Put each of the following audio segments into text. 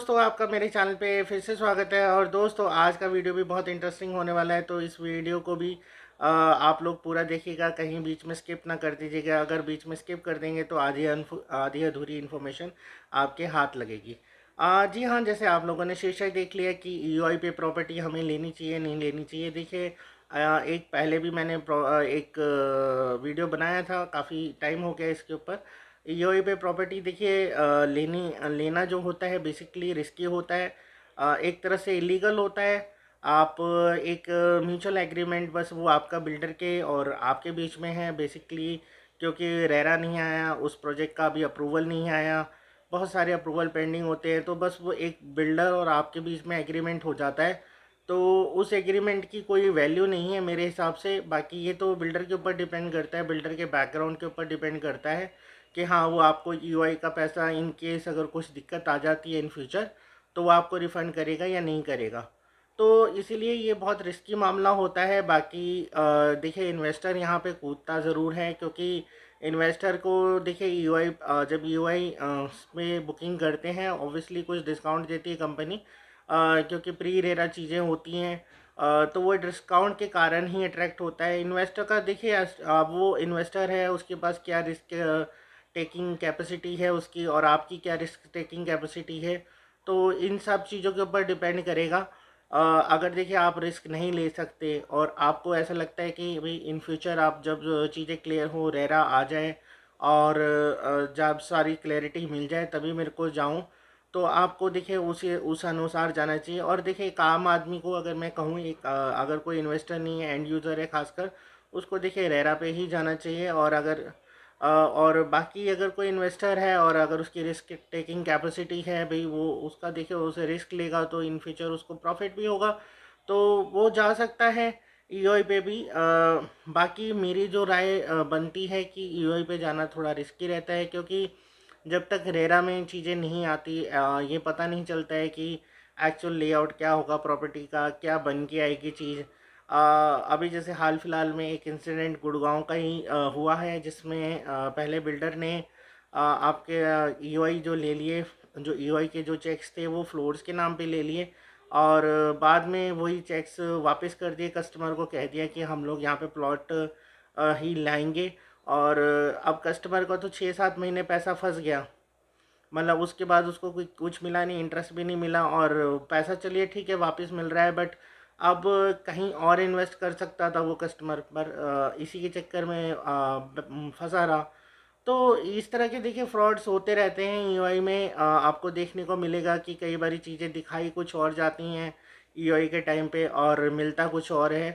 दोस्तों आपका मेरे चैनल पे फिर से स्वागत है और दोस्तों आज का वीडियो भी बहुत इंटरेस्टिंग होने वाला है तो इस वीडियो को भी आप लोग पूरा देखिएगा कहीं बीच में स्किप ना कर दीजिएगा अगर बीच में स्किप कर देंगे तो आधी आधी अधूरी इन्फॉर्मेशन आपके हाथ लगेगी आ, जी हाँ जैसे आप लोगों ने शीर्षक देख लिया कि यू पे प्रॉपर्टी हमें लेनी चाहिए नहीं लेनी चाहिए देखिए एक पहले भी मैंने एक वीडियो बनाया था काफ़ी टाइम हो गया इसके ऊपर ई पे प्रॉपर्टी देखिए लेनी लेना जो होता है बेसिकली रिस्की होता है एक तरह से इलीगल होता है आप एक म्यूचुअल एग्रीमेंट बस वो आपका बिल्डर के और आपके बीच में है बेसिकली क्योंकि रेरा नहीं आया उस प्रोजेक्ट का अभी अप्रूवल नहीं आया बहुत सारे अप्रूवल पेंडिंग होते हैं तो बस वो एक बिल्डर और आपके बीच में एग्रीमेंट हो जाता है तो उस एग्रीमेंट की कोई वैल्यू नहीं है मेरे हिसाब से बाकी ये तो बिल्डर के ऊपर डिपेंड करता है बिल्डर के बैकग्राउंड के ऊपर डिपेंड करता है कि हाँ वो आपको यू का पैसा इन केस अगर कुछ दिक्कत आ जाती है इन फ्यूचर तो वो आपको रिफ़ंड करेगा या नहीं करेगा तो इसीलिए ये बहुत रिस्की मामला होता है बाकी देखिए इन्वेस्टर यहाँ पे कूदता ज़रूर है क्योंकि इन्वेस्टर को देखिए यू जब यू आई में बुकिंग करते हैं ऑब्वियसली कुछ डिस्काउंट देती है कंपनी क्योंकि प्री रेरा चीज़ें होती हैं तो वो डिस्काउंट के कारण ही अट्रैक्ट होता है इन्वेस्टर का देखिए अब वो इन्वेस्टर है उसके पास क्या रिस्क टेकिंग कैपेसिटी है उसकी और आपकी क्या रिस्क टेकिंग कैपेसिटी है तो इन सब चीज़ों के ऊपर डिपेंड करेगा अगर देखिए आप रिस्क नहीं ले सकते और आपको ऐसा लगता है कि भाई इन फ्यूचर आप जब चीज़ें क्लियर हो रेरा आ जाए और जब सारी क्लैरिटी मिल जाए तभी मेरे को जाऊँ तो आपको देखिए उसी उस अनुसार जाना चाहिए और देखिए एक आम आदमी को अगर मैं कहूँ एक अगर कोई इन्वेस्टर नहीं है एंड यूज़र है खासकर उसको देखिए रेरा पे ही जाना चाहिए और अगर और बाकी अगर कोई इन्वेस्टर है और अगर उसकी रिस्क टेकिंग कैपेसिटी है भाई वो उसका देखे उसे रिस्क लेगा तो इन फ्यूचर उसको प्रॉफिट भी होगा तो वो जा सकता है ई e पे भी आ, बाकी मेरी जो राय बनती है कि ई e पे जाना थोड़ा रिस्की रहता है क्योंकि जब तक रेरा में चीज़ें नहीं आती आ, ये पता नहीं चलता है कि एक्चुअल लेआउट क्या होगा प्रॉपर्टी का क्या बन के आएगी चीज़ अभी जैसे हाल फिलहाल में एक इंसिडेंट गुड़गांव का ही हुआ है जिसमें पहले बिल्डर ने आपके ईओआई e जो ले लिए जो ईओआई e के जो चेक्स थे वो फ्लोर्स के नाम पे ले लिए और बाद में वही चेक्स वापस कर दिए कस्टमर को कह दिया कि हम लोग यहाँ पे प्लॉट ही लाएंगे और अब कस्टमर का तो छः सात महीने पैसा फंस गया मतलब उसके बाद उसको कुछ मिला नहीं इंटरेस्ट भी नहीं मिला और पैसा चलिए ठीक है वापस मिल रहा है बट अब कहीं और इन्वेस्ट कर सकता था वो कस्टमर पर इसी के चक्कर में फंसा रहा तो इस तरह के देखिए फ्रॉड्स होते रहते हैं ई e में आपको देखने को मिलेगा कि कई बारी चीज़ें दिखाई कुछ और जाती हैं ई e के टाइम पे और मिलता कुछ और है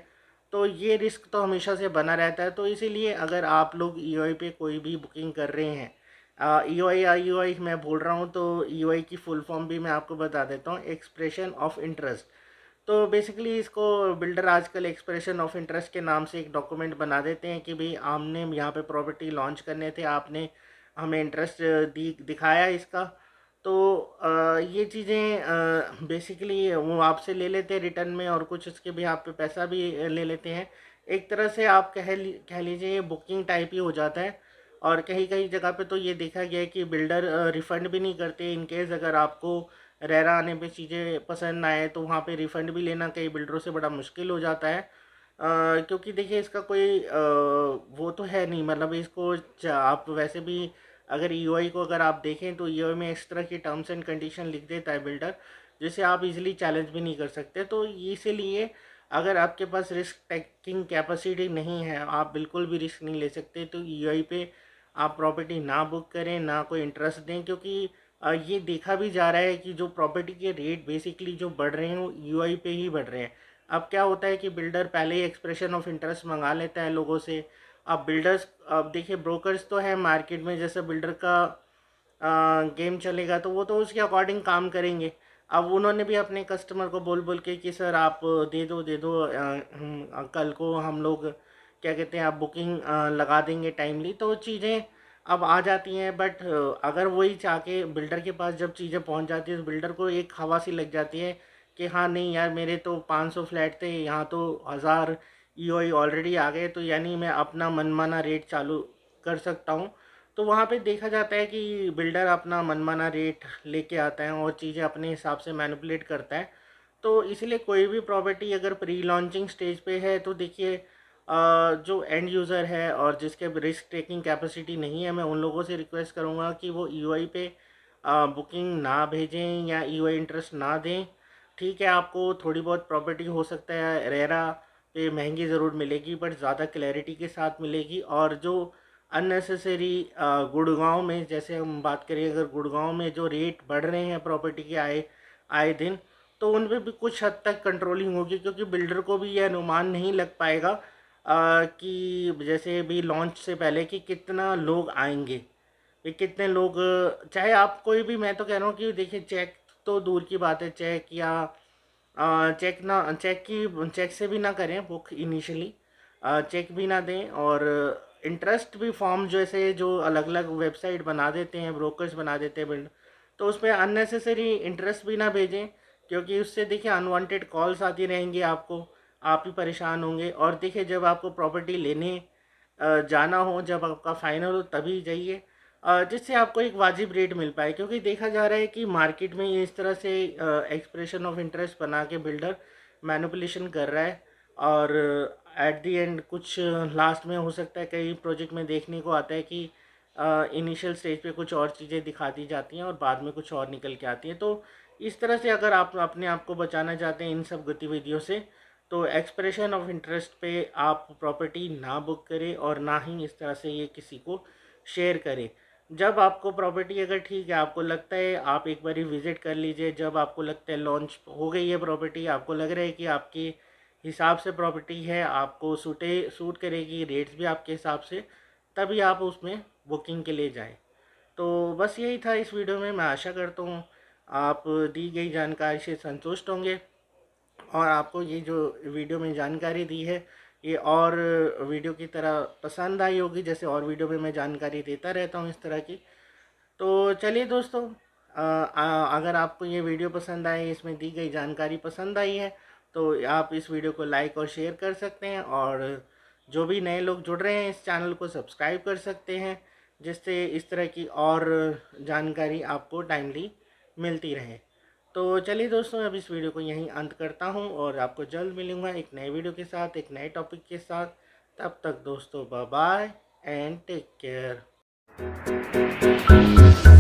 तो ये रिस्क तो हमेशा से बना रहता है तो इसीलिए अगर आप लोग ई e पे कोई भी बुकिंग कर रहे हैं ई आई आई ओ मैं बोल रहा हूँ तो ई की फुल फॉर्म भी मैं आपको बता देता हूँ एक्सप्रेशन ऑफ इंटरेस्ट तो बेसिकली इसको बिल्डर आजकल एक्सप्रेशन ऑफ इंटरेस्ट के नाम से एक डॉक्यूमेंट बना देते हैं कि भाई हमने यहाँ पे प्रॉपर्टी लॉन्च करने थे आपने हमें इंटरेस्ट दी दिखाया इसका तो आ, ये चीज़ें बेसिकली वो आपसे ले लेते हैं रिटर्न में और कुछ उसके भी आप पे पैसा भी ले लेते हैं एक तरह से आप कह कह लीजिए ये बुकिंग टाइप ही हो जाता है और कहीं कहीं जगह पे तो ये देखा गया है कि बिल्डर रिफ़ंड भी नहीं करते इनकेस अगर आपको रहरा आने पे चीज़ें पसंद ना आए तो वहाँ पे रिफ़ंड भी लेना कई बिल्डरों से बड़ा मुश्किल हो जाता है आ, क्योंकि देखिए इसका कोई आ, वो तो है नहीं मतलब इसको आप वैसे भी अगर ई e को अगर आप देखें तो ई e में इस तरह की टर्म्स एंड कंडीशन लिख देता है बिल्डर जिसे आप इजीली चैलेंज भी नहीं कर सकते तो इसीलिए अगर आपके पास रिस्क टेकिंग कैपेसिटी नहीं है आप बिल्कुल भी रिस्क नहीं ले सकते तो ई e पे आप प्रॉपर्टी ना बुक करें ना कोई इंटरेस्ट दें क्योंकि ये देखा भी जा रहा है कि जो प्रॉपर्टी के रेट बेसिकली जो बढ़ रहे हैं वो यू पे ही बढ़ रहे हैं अब क्या होता है कि बिल्डर पहले ही एक्सप्रेशन ऑफ इंटरेस्ट मंगा लेता है लोगों से अब बिल्डर्स अब देखिए ब्रोकर्स तो है मार्केट में जैसे बिल्डर का आ, गेम चलेगा तो वो तो उसके अकॉर्डिंग काम करेंगे अब उन्होंने भी अपने कस्टमर को बोल बोल के कि सर आप दे दो दे दो आ, हम्म, कल को हम लोग क्या कहते हैं आप बुकिंग आ, लगा देंगे टाइमली तो चीज़ें अब आ जाती हैं बट अगर वही चाह के बिल्डर के पास जब चीज़ें पहुंच जाती हैं तो बिल्डर को एक हवा सी लग जाती है कि हाँ नहीं यार मेरे तो 500 फ्लैट थे यहाँ तो हज़ार ई ऑलरेडी आ गए तो यानी मैं अपना मनमाना रेट चालू कर सकता हूँ तो वहाँ पे देखा जाता है कि बिल्डर अपना मनमाना रेट लेके आता है और चीज़ें अपने हिसाब से मैनिपुलेट करता है तो इसलिए कोई भी प्रॉपर्टी अगर प्री लॉन्चिंग स्टेज पर है तो देखिए जो एंड यूज़र है और जिसके रिस्क टेकिंग कैपेसिटी नहीं है मैं उन लोगों से रिक्वेस्ट करूँगा कि वो ई e पे बुकिंग ना भेजें या ई e इंटरेस्ट ना दें ठीक है आपको थोड़ी बहुत प्रॉपर्टी हो सकता है रेरा पे महंगी ज़रूर मिलेगी बट ज़्यादा क्लैरिटी के साथ मिलेगी और जो अननेसेसरी गुड़गांव में जैसे हम बात करें अगर गुड़गांव में जो रेट बढ़ रहे हैं प्रॉपर्टी के आए आए दिन तो उन पर भी कुछ हद तक कंट्रोलिंग होगी क्योंकि बिल्डर को भी यह अनुमान नहीं लग पाएगा कि जैसे भी लॉन्च से पहले कि कितना लोग आएंगे कितने लोग चाहे आप कोई भी मैं तो कह रहा हूँ कि देखिए चेक तो दूर की बात है चेक या चेक ना चेक की चेक से भी ना करें बुक इनिशियली चेक भी ना दें और इंटरेस्ट भी फॉर्म जैसे जो अलग अलग वेबसाइट बना देते हैं ब्रोकर्स बना देते हैं बिल्ड तो उस पर अननेसेसरी इंटरेस्ट भी ना भेजें क्योंकि उससे देखिए अनवांटेड कॉल्स आती रहेंगी आपको आप भी परेशान होंगे और देखिए जब आपको प्रॉपर्टी लेने जाना हो जब आपका फ़ाइनल हो तभी जाइए जिससे आपको एक वाजिब रेट मिल पाए क्योंकि देखा जा रहा है कि मार्केट में इस तरह से एक्सप्रेशन ऑफ इंटरेस्ट बना के बिल्डर मैनिपुलेशन कर रहा है और एट दी एंड कुछ लास्ट में हो सकता है कई प्रोजेक्ट में देखने को आता है कि इनिशियल स्टेज पे कुछ और चीज़ें दिखा दी जाती हैं और बाद में कुछ और निकल के आती हैं तो इस तरह से अगर आप अपने आप को बचाना चाहते हैं इन सब गतिविधियों से तो एक्सप्रेशन ऑफ इंटरेस्ट पे आप प्रॉपर्टी ना बुक करें और ना ही इस तरह से ये किसी को शेयर करें जब आपको प्रॉपर्टी अगर ठीक है आपको लगता है आप एक बार विज़िट कर लीजिए जब आपको लगता है लॉन्च हो गई है प्रॉपर्टी आपको लग रहा है कि आपके हिसाब से प्रॉपर्टी है आपको सूटे सूट करेगी रेट्स भी आपके हिसाब से तभी आप उसमें बुकिंग के लिए जाएँ तो बस यही था इस वीडियो में मैं आशा करता हूँ आप दी गई जानकारी से संतुष्ट होंगे और आपको ये जो वीडियो में जानकारी दी है ये और वीडियो की तरह पसंद आई होगी जैसे और वीडियो में मैं जानकारी देता रहता हूँ इस तरह की तो चलिए दोस्तों आ, आ, अगर आपको ये वीडियो पसंद आए इसमें दी गई जानकारी पसंद आई है तो आप इस वीडियो को लाइक और शेयर कर सकते हैं और जो भी नए लोग जुड़ रहे हैं इस चैनल को सब्सक्राइब कर सकते हैं जिससे इस तरह की और जानकारी आपको टाइमली मिलती रहे तो चलिए दोस्तों अब इस वीडियो को यहीं अंत करता हूँ और आपको जल्द मिलूँगा एक नए वीडियो के साथ एक नए टॉपिक के साथ तब तक दोस्तों बाय एंड टेक केयर